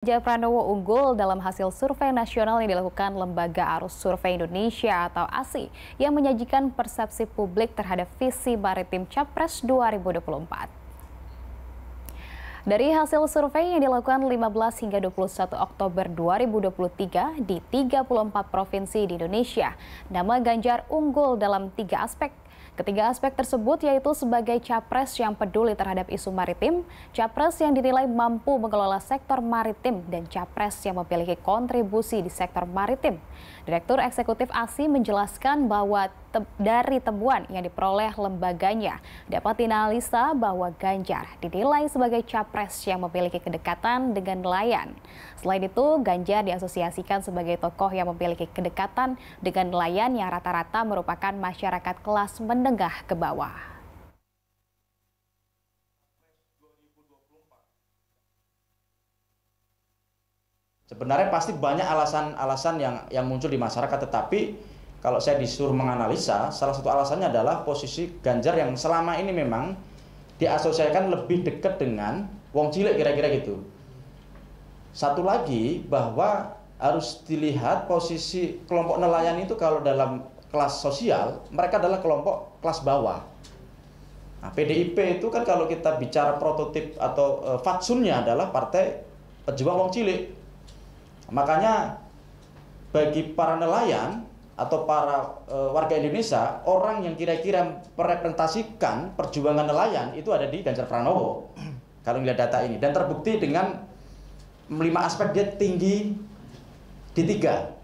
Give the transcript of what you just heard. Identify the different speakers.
Speaker 1: Ganjar Pranowo unggul dalam hasil survei nasional yang dilakukan Lembaga Arus Survei Indonesia atau ASI yang menyajikan persepsi publik terhadap visi maritim Capres 2024. Dari hasil survei yang dilakukan 15 hingga 21 Oktober 2023 di 34 provinsi di Indonesia, nama Ganjar unggul dalam tiga aspek – Ketiga aspek tersebut yaitu sebagai capres yang peduli terhadap isu maritim, capres yang dinilai mampu mengelola sektor maritim, dan capres yang memiliki kontribusi di sektor maritim. Direktur Eksekutif ASI menjelaskan bahwa te dari temuan yang diperoleh lembaganya. Dapat dianalisa bahwa Ganjar dinilai sebagai capres yang memiliki kedekatan dengan nelayan. Selain itu, Ganjar diasosiasikan sebagai tokoh yang memiliki kedekatan dengan nelayan yang rata-rata merupakan masyarakat kelas menengah ke bawah.
Speaker 2: Sebenarnya pasti banyak alasan-alasan yang yang muncul di masyarakat, tetapi kalau saya disuruh menganalisa, salah satu alasannya adalah posisi Ganjar yang selama ini memang diasosiasikan lebih dekat dengan wong cilik kira-kira gitu. Satu lagi bahwa harus dilihat posisi kelompok nelayan itu kalau dalam kelas sosial, mereka adalah kelompok kelas bawah. Nah, PDIP itu kan kalau kita bicara prototip atau e, fatsunnya adalah partai pejuang wong cilik. Makanya bagi para nelayan atau para e, warga Indonesia, orang yang kira-kira merepresentasikan perjuangan nelayan itu ada di Ganjar Pranowo. Kalau melihat data ini dan terbukti dengan lima aspek dia tinggi di tiga